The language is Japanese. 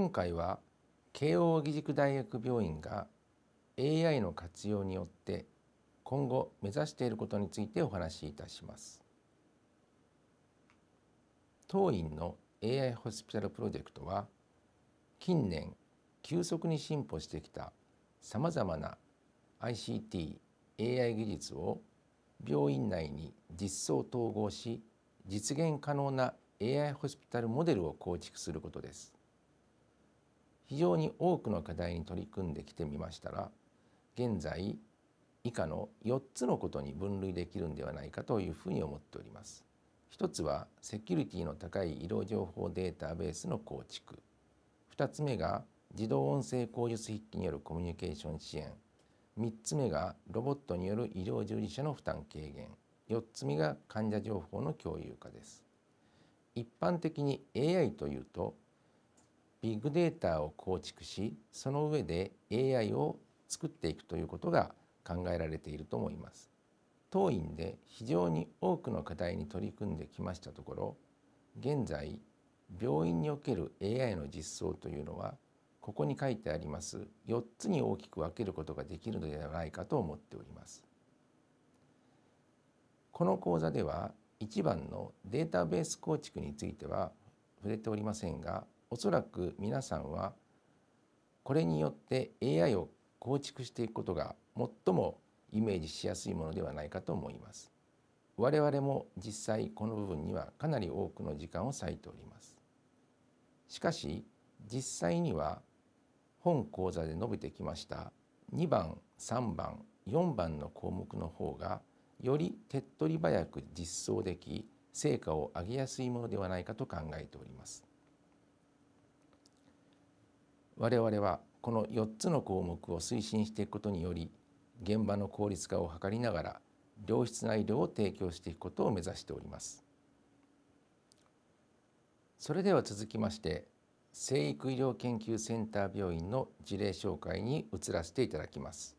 今回は慶應義塾大学病院が AI の活用によって今後目指していることについてお話しいたします。当院の AI ホスピタルプロジェクトは近年急速に進歩してきたさまざまな ICT、AI 技術を病院内に実装統合し実現可能な AI ホスピタルモデルを構築することです。非常に多くの課題に取り組んできてみましたら現在以下の4つのことに分類できるんではないかというふうに思っております。1つはセキュリティの高い医療情報データベースの構築。2つ目が自動音声口述筆記によるコミュニケーション支援。3つ目がロボットによる医療従事者の負担軽減。4つ目が患者情報の共有化です。一般的に AI というとビッグデータを構築しその上で AI を作っていくということが考えられていると思います当院で非常に多くの課題に取り組んできましたところ現在病院における AI の実装というのはここに書いてあります4つに大きく分けることができるのではないかと思っておりますこの講座では1番のデータベース構築については触れておりませんがおそらく皆さんはこれによって AI を構築していくことが最もイメージしやすいものではないかと思います。我々も実際この部分にはかなり多くの時間を割いております。しかし実際には本講座で述べてきました2番3番4番の項目の方がより手っ取り早く実装でき成果を上げやすいものではないかと考えております。我々はこの4つの項目を推進していくことにより現場の効率化を図りながら良質な医療を提供していくことを目指しておりますそれでは続きまして生育医療研究センター病院の事例紹介に移らせていただきます